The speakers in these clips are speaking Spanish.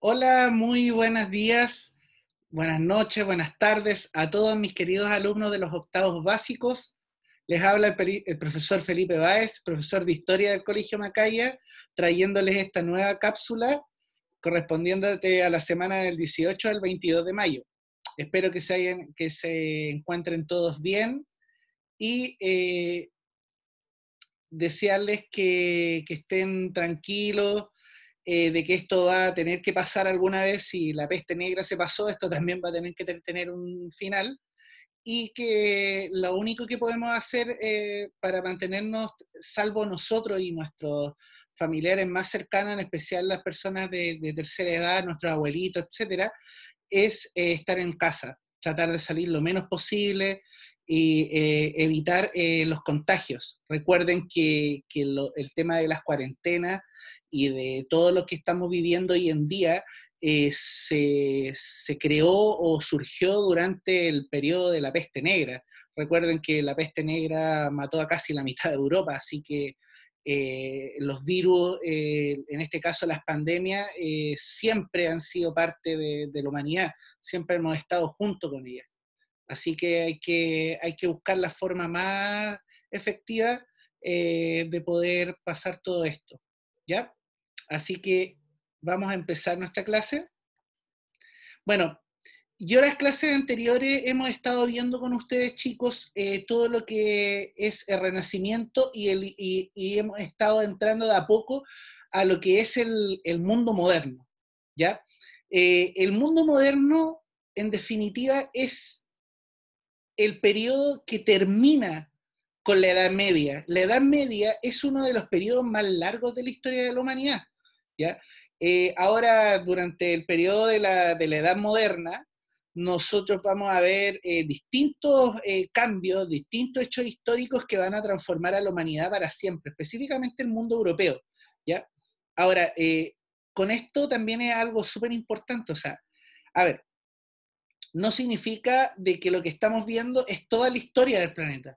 Hola, muy buenos días, buenas noches, buenas tardes a todos mis queridos alumnos de los octavos básicos. Les habla el, profesor Felipe Báez, profesor de Historia del Colegio Macaya, trayéndoles esta nueva cápsula correspondiéndote a la semana del 18 al 22 de mayo. Espero que se, encuentren todos bien y eh, desearles que estén tranquilos, eh, de que esto va a tener que pasar alguna vez, si la peste negra se pasó, esto también va a tener que tener un final, y que lo único que podemos hacer eh, para mantenernos, salvo nosotros y nuestros familiares más cercanos, en especial las personas de, tercera edad, nuestros abuelitos, etcétera, es eh, estar en casa, tratar de salir lo menos posible y evitar los contagios. Recuerden que, el tema de las cuarentenas y de todo lo que estamos viviendo hoy en día eh, se, creó o surgió durante el periodo de la peste negra. Recuerden que la peste negra mató a casi la mitad de Europa, así que eh, los virus, eh, en este caso las pandemias, siempre han sido parte de, la humanidad, siempre hemos estado junto con ella. Así que hay que, hay que buscar la forma más efectiva de poder pasar todo esto. ¿Ya? Así que vamos a empezar nuestra clase. Bueno, yo las clases anteriores hemos estado viendo con ustedes, chicos, eh, todo lo que es el renacimiento y, hemos estado entrando de a poco a lo que es el, mundo moderno. ¿ya? Eh, el mundo moderno, en definitiva, es el periodo que termina con la Edad Media. La Edad Media es uno de los periodos más largos de la historia de la humanidad. ¿ya? Eh, ahora, durante el periodo de la, Edad Moderna, nosotros vamos a ver eh, distintos eh, cambios, distintos hechos históricos que van a transformar a la humanidad para siempre, específicamente el mundo europeo. ¿ya? Ahora, con esto también es algo súper importante, o sea, a ver, no significa de que lo que estamos viendo es toda la historia del planeta.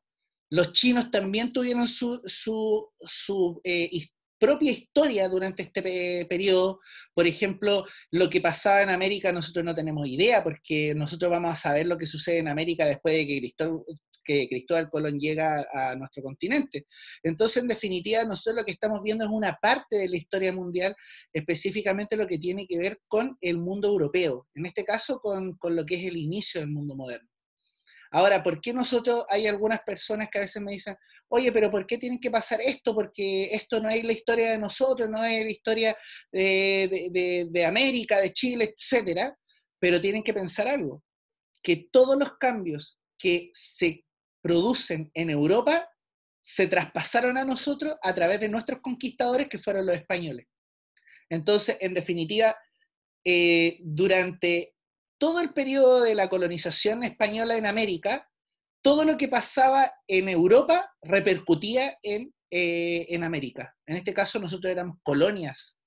Los chinos también tuvieron su, historia propia historia durante este eh, periodo. Por ejemplo, lo que pasaba en América nosotros no tenemos idea, porque nosotros vamos a saber lo que sucede en América después de que Cristóbal, Colón llega a nuestro continente. Entonces, en definitiva, nosotros lo que estamos viendo es una parte de la historia mundial, específicamente lo que tiene que ver con el mundo europeo, en este caso con lo que es el inicio del mundo moderno. Ahora, ¿por qué nosotros hay algunas personas que a veces me dicen, oye, pero ¿por qué tienen que pasar esto? Porque esto no es la historia de nosotros, no es la historia de, América, de Chile, etc. Pero tienen que pensar algo, que todos los cambios que se producen en Europa se traspasaron a nosotros a través de nuestros conquistadores que fueron los españoles. Entonces, en definitiva, eh, durante todo el periodo de la colonización española en América, todo lo que pasaba en Europa repercutía en, eh, en América. En este caso nosotros éramos colonias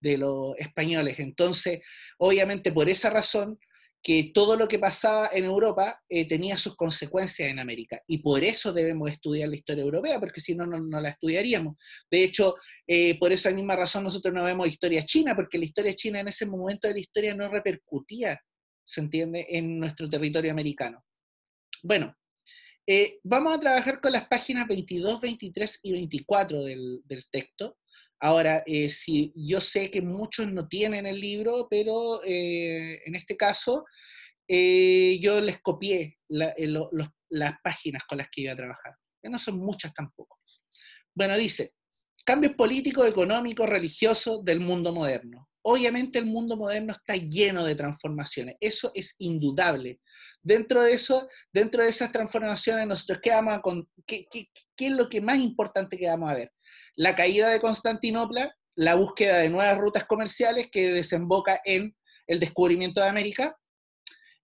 de los españoles. Entonces, obviamente por esa razón, que todo lo que pasaba en Europa eh, tenía sus consecuencias en América. Y por eso debemos estudiar la historia europea, porque si no, no, la estudiaríamos. De hecho, eh, por esa misma razón nosotros no vemos historia china, porque la historia china en ese momento de la historia no repercutía ¿se entiende?, en nuestro territorio americano. Bueno, eh, vamos a trabajar con las páginas 22, 23 y 24 del, texto. Ahora, eh, si yo sé que muchos no tienen el libro, pero eh, en este caso yo les copié las páginas con las que iba a trabajar, que no son muchas tampoco. Bueno, dice, cambios políticos, económicos, religiosos del mundo moderno. Obviamente el mundo moderno está lleno de transformaciones, eso es indudable. Dentro de eso, dentro de esas transformaciones, nosotros qué con, qué, es lo que más importante que vamos a ver? La caída de Constantinopla, la búsqueda de nuevas rutas comerciales que desemboca en el descubrimiento de América.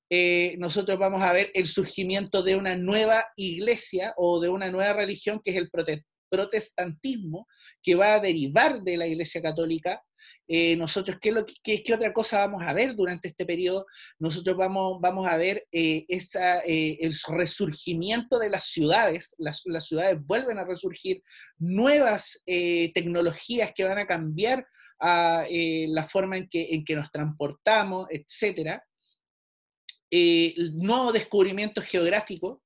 Eh, nosotros vamos a ver el surgimiento de una nueva iglesia o de una nueva religión que es el protestantismo, que va a derivar de la iglesia católica eh, nosotros qué, otra cosa vamos a ver durante este periodo. Nosotros vamos, vamos a ver eh, eh, el resurgimiento de las ciudades, las, ciudades vuelven a resurgir, nuevas tecnologías que van a cambiar a, ah, la forma en que, en que nos transportamos, etcétera. Nuevo descubrimiento geográfico,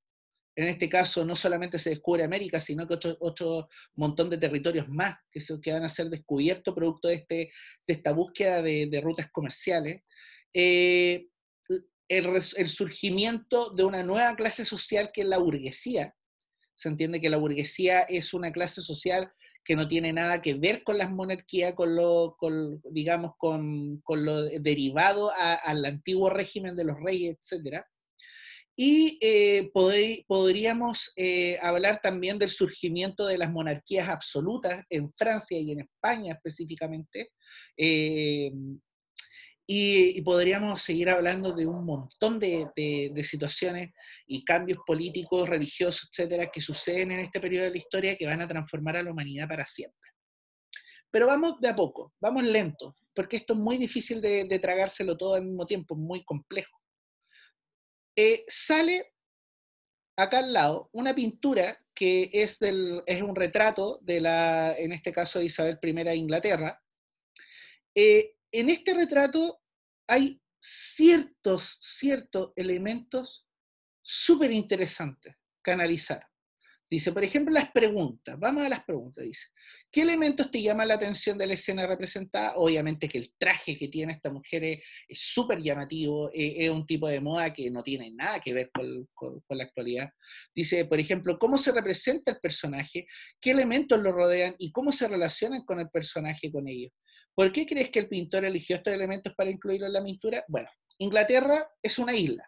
en este caso no solamente se descubre América, sino que otro, montón de territorios más que, se, van a ser descubiertos producto de, este, esta búsqueda de, rutas comerciales. Eh, el, surgimiento de una nueva clase social que es la burguesía. Se entiende que la burguesía es una clase social que no tiene nada que ver con las monarquías, con lo, digamos, con, lo derivado al antiguo régimen de los reyes, etcétera y eh, podríamos eh, hablar también del surgimiento de las monarquías absolutas en Francia y en España específicamente. Eh, y, podríamos seguir hablando de un montón de, situaciones y cambios políticos, religiosos, etcétera, que suceden en este periodo de la historia que van a transformar a la humanidad para siempre. Pero vamos de a poco, vamos lento, porque esto es muy difícil de, de tragárselo todo al mismo tiempo, muy complejo. Eh, sale acá al lado una pintura que es, es un retrato de la, en este caso, de Isabel I de Inglaterra. Eh, en este retrato hay ciertos, ciertos elementos súper interesantes que analizar. Dice, por ejemplo, las preguntas. Vamos a las preguntas. Dice, ¿qué elementos te llaman la atención de la escena representada? Obviamente que el traje que tiene esta mujer es súper llamativo, eh, es, un tipo de moda que no tiene nada que ver con, con, la actualidad. Dice, por ejemplo, ¿cómo se representa el personaje? ¿Qué elementos lo rodean? ¿Y cómo se relacionan con el personaje, con ellos? ¿Por qué crees que el pintor eligió estos elementos para incluirlo en la pintura? Bueno, Inglaterra es una isla.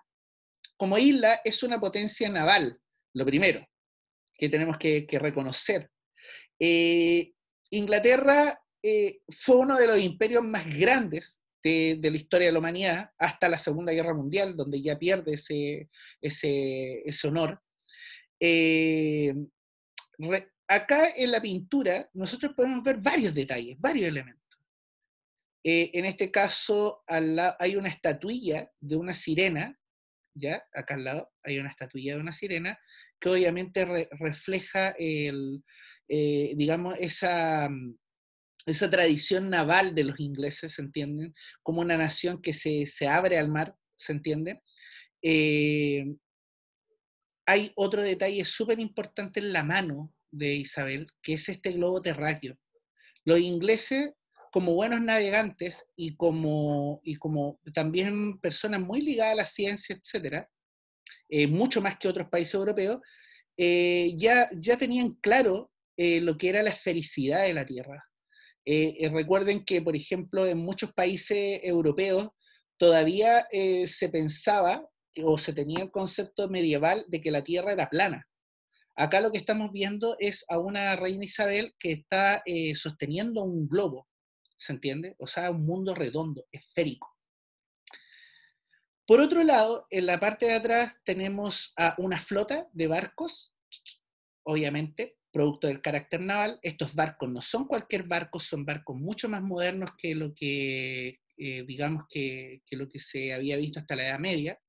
Como isla es una potencia naval, lo primero que tenemos que, reconocer. Eh, Inglaterra eh, fue uno de los imperios más grandes de, la historia de la humanidad hasta la Segunda Guerra Mundial, donde ya pierde ese, ese, honor. Eh, acá en la pintura nosotros podemos ver varios detalles, varios elementos. en este caso al hay una estatuilla de una sirena, ¿ya? Acá al lado hay una estatuilla de una sirena, que obviamente refleja el, eh, digamos, esa, mm, esa tradición naval de los ingleses, ¿se entienden? Como una nación que se, abre al mar, ¿se entiende? Eh, hay otro detalle súper importante en la mano de Isabel, que es este globo terráqueo. Los ingleses, como buenos navegantes y como, y como también personas muy ligadas a la ciencia, etcétera, eh, mucho más que otros países europeos, eh, ya, ya tenían claro eh, lo que era la esfericidad de la Tierra. recuerden que, por ejemplo, en muchos países europeos todavía se pensaba o se tenía el concepto medieval de que la Tierra era plana. Acá lo que estamos viendo es a una reina Isabel que está sosteniendo un globo, ¿se entiende? O sea, un mundo redondo, esférico. Por otro lado, en la parte de atrás tenemos a una flota de barcos, obviamente, producto del carácter naval. Estos barcos no son cualquier barco, son barcos mucho más modernos que lo que, eh, digamos, que, lo que se había visto hasta la Edad Media.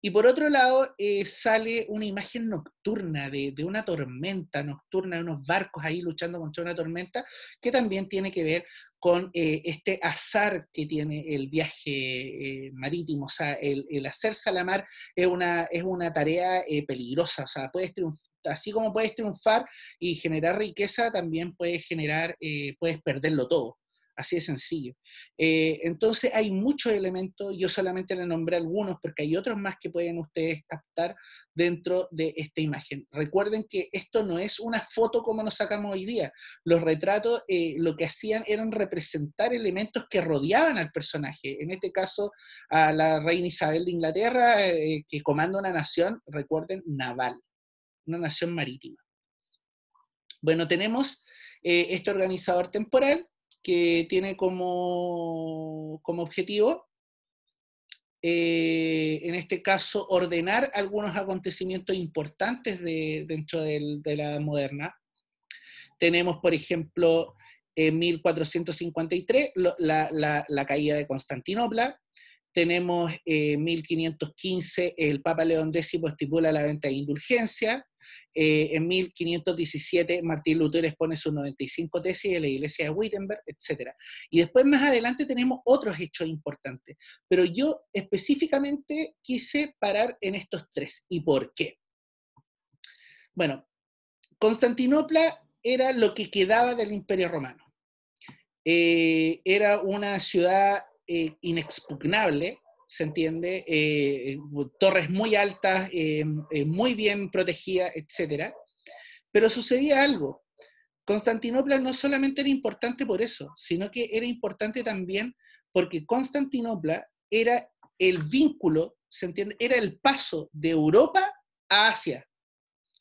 Y por otro lado, eh, sale una imagen nocturna de, de, una tormenta nocturna, de unos barcos ahí luchando contra una tormenta, que también tiene que ver con eh, este azar que tiene el viaje eh, marítimo. O sea, el, el hacerse a la mar es una, es una tarea eh, peligrosa. O sea, puedes así como puedes triunfar y generar riqueza, también puedes generar, puedes perderlo todo. Así de sencillo. Eh, entonces hay muchos elementos, yo solamente le nombré algunos porque hay otros más que pueden ustedes captar dentro de esta imagen. Recuerden que esto no es una foto como nos sacamos hoy día. Los retratos eh, lo que hacían eran representar elementos que rodeaban al personaje. En este caso, a la reina Isabel de Inglaterra, eh, que comanda una nación, recuerden, naval, una nación marítima. Bueno, tenemos este organizador temporal que tiene como, objetivo, eh, en este caso, ordenar algunos acontecimientos importantes dentro de la Edad moderna. Tenemos, por ejemplo, en 1453 la, caída de Constantinopla. Tenemos eh, en 1515 el Papa León X estipula la venta de indulgencia. Eh, en 1517 Martín Lutero expone sus 95 tesis de la iglesia de Wittenberg, etc. Y después más adelante tenemos otros hechos importantes, pero yo específicamente quise parar en estos tres. ¿Y por qué? Bueno, Constantinopla era lo que quedaba del Imperio Romano. Eh, era una ciudad eh, inexpugnable, se entiende, eh, eh, torres muy altas, eh, muy bien protegidas, etc. Pero sucedía algo. Constantinopla no solamente era importante por eso, sino que era importante también porque Constantinopla era el vínculo, se entiende, era el paso de Europa a Asia.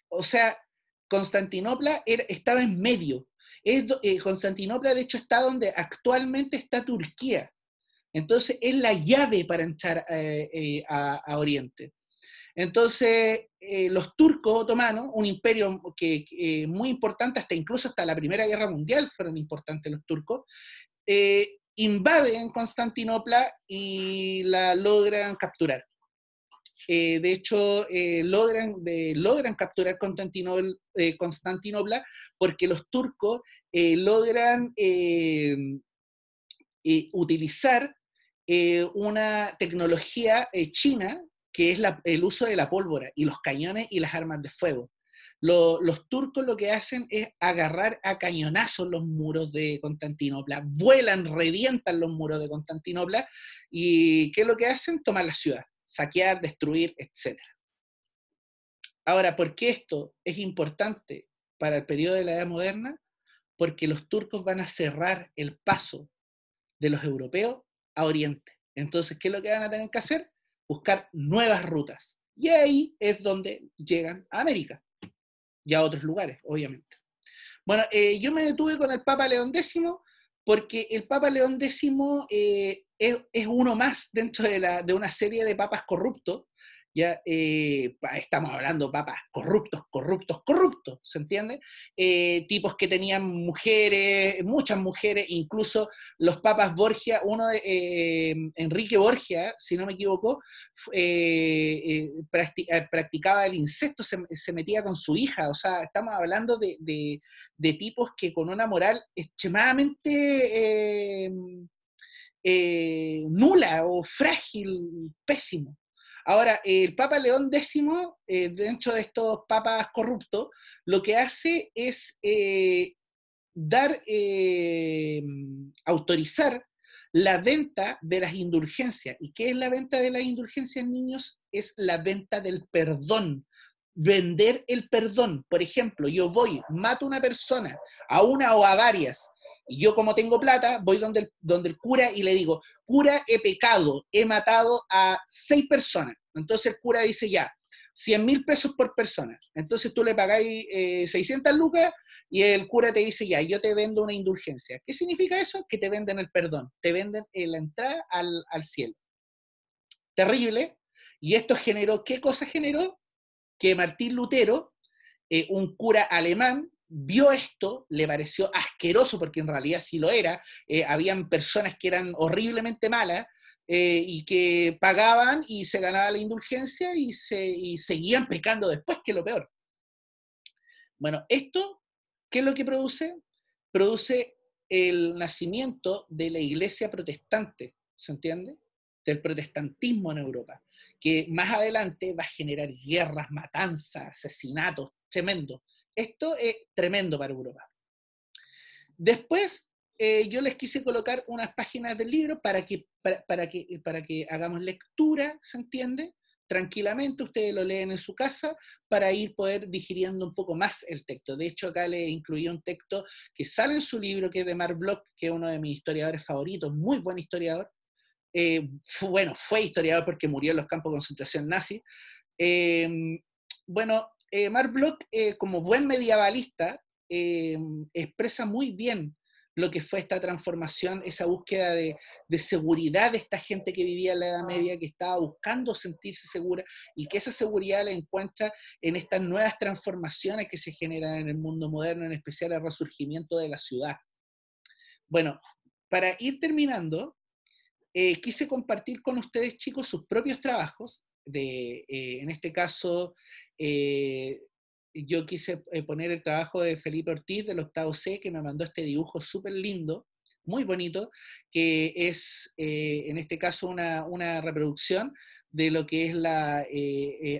O sea, Constantinopla estaba en medio. Constantinopla, de hecho, está donde actualmente está Turquía. Entonces es la llave para entrar eh, eh, a, Oriente. Entonces eh, los turcos otomanos, un imperio que muy importante, hasta incluso hasta la Primera Guerra Mundial fueron importantes los turcos, invaden Constantinopla y la logran capturar. de hecho, logran, logran capturar Constantinopla, porque los turcos logran utilizar eh, una tecnología eh, china que es el uso de la pólvora y los cañones y las armas de fuego. los turcos lo que hacen es agarrar a cañonazos los muros de Constantinopla, vuelan, revientan los muros de Constantinopla y ¿qué es lo que hacen? Tomar la ciudad, saquear, destruir, etc. Ahora, ¿por qué esto es importante para el periodo de la Edad Moderna? Porque los turcos van a cerrar el paso de los europeos a Oriente. Entonces, ¿qué es lo que van a tener que hacer? Buscar nuevas rutas. Y ahí es donde llegan a América y a otros lugares, obviamente. Bueno, eh, yo me detuve con el Papa León X porque el Papa León X eh, es, uno más dentro de una serie de papas corruptos ya eh, estamos hablando papas corruptos, corruptos, corruptos, ¿se entiende? Eh, tipos que tenían mujeres, muchas mujeres, incluso los papas Borgia, uno de eh, Enrique Borgia, si no me equivoco, practicaba el incesto, se, metía con su hija, o sea, estamos hablando de tipos que con una moral extremadamente... nula o frágil, pésimo. Ahora, el Papa León X, eh, dentro de estos papas corruptos, lo que hace es eh, dar, eh, autorizar la venta de las indulgencias. ¿Y qué es la venta de las indulgencias, niños? Es la venta del perdón. Vender el perdón. Por ejemplo, yo voy, mato a una persona, a una o a varias, y yo como tengo plata, voy donde donde el cura y le digo, cura he pecado, he matado a seis personas. Entonces el cura dice ya, 100 mil pesos por persona. Entonces tú le pagáis 600 eh, lucas y el cura te dice, ya, yo te vendo una indulgencia. ¿Qué significa eso? Que te venden el perdón, te venden la entrada al, cielo. Terrible. Y esto generó, ¿qué cosa generó? Que Martín Lutero, eh, un cura alemán, vio esto, le pareció asqueroso, porque en realidad sí lo era, eh, habían personas que eran horriblemente malas eh, y que pagaban y se ganaba la indulgencia y, se, y seguían pecando después, que es lo peor. Bueno, esto, ¿qué es lo que produce? Produce el nacimiento de la iglesia protestante, ¿se entiende? Del protestantismo en Europa, que más adelante va a generar guerras, matanzas, asesinatos tremendo esto es tremendo para Europa. Después, eh, yo les quise colocar unas páginas del libro para que, para, que, para que hagamos lectura, ¿se entiende? Tranquilamente, ustedes lo leen en su casa para ir poder digiriendo un poco más el texto. De hecho, acá le incluí un texto que sale en su libro, que es de Mar Bloch, que es uno de mis historiadores favoritos, muy buen historiador. Eh, bueno, fue historiador porque murió en los campos de concentración nazi. Eh, bueno, eh, Mark Bloch, eh, como buen medievalista, eh, expresa muy bien lo que fue esta transformación, esa búsqueda de, seguridad de esta gente que vivía en la Edad Media, que estaba buscando sentirse segura y que esa seguridad la encuentra en estas nuevas transformaciones que se generan en el mundo moderno, en especial el resurgimiento de la ciudad. Bueno, para ir terminando, eh, quise compartir con ustedes, chicos, sus propios trabajos, de, en este caso, eh, yo quise eh, poner el trabajo de Felipe Ortiz del octavo C, que me mandó este dibujo súper lindo, muy bonito, que es eh, en este caso una, reproducción de lo que es la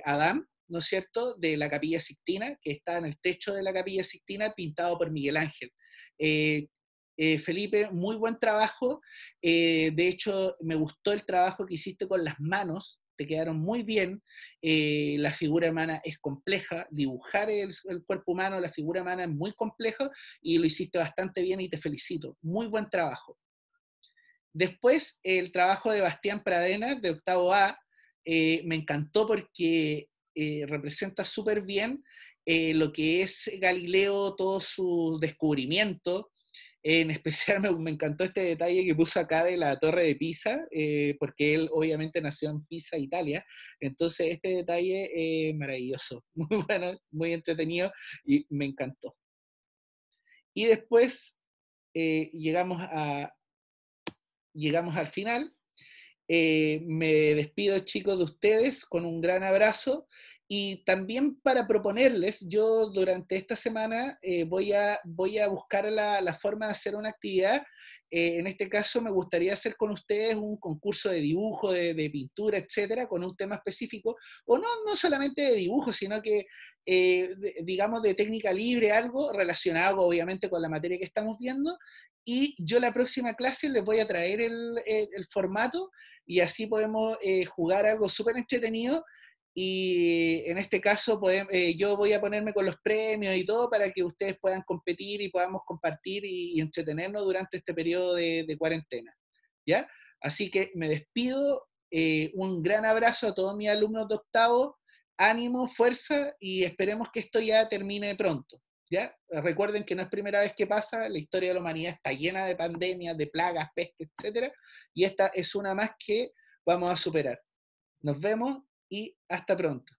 Adam, ¿no es cierto?, de la capilla Sixtina, que está en el techo de la capilla Sixtina pintado por Miguel Ángel. Felipe, muy buen trabajo. de hecho, me gustó el trabajo que hiciste con las manos, te quedaron muy bien. Eh, la figura humana es compleja, dibujar el, cuerpo humano, la figura humana es muy compleja y lo hiciste bastante bien y te felicito. Muy buen trabajo. Después, el trabajo de Bastián Pradena, de octavo A, eh, me encantó porque eh, representa súper bien lo que es Galileo, todo su descubrimiento, en especial me, encantó este detalle que puso acá de la torre de Pisa, eh, porque él obviamente nació en Pisa, Italia. Entonces, este detalle eh, maravilloso, muy bueno, muy entretenido y me encantó. Y después eh, llegamos, a, llegamos al final. Eh, me despido chicos de ustedes con un gran abrazo y también para proponerles, yo durante esta semana eh, voy, a, voy a buscar la, forma de hacer una actividad. Eh, en este caso me gustaría hacer con ustedes un concurso de dibujo, de, pintura, etcétera, con un tema específico, o no, no solamente de dibujo, sino que, eh, digamos, de técnica libre, algo relacionado obviamente con la materia que estamos viendo, y yo la próxima clase les voy a traer el, formato y así podemos jugar algo súper entretenido y en este caso eh, yo voy a ponerme con los premios y todo para que ustedes puedan competir y podamos compartir y, entretenernos durante este periodo de, cuarentena. ¿ya? Así que me despido. Eh, un gran abrazo a todos mis alumnos de octavo. Ánimo, fuerza y esperemos que esto ya termine pronto. ¿ya? Recuerden que no es primera vez que pasa. La historia de la humanidad está llena de pandemias, de plagas, pestes, etc. Y esta es una más que vamos a superar. Nos vemos y hasta pronto.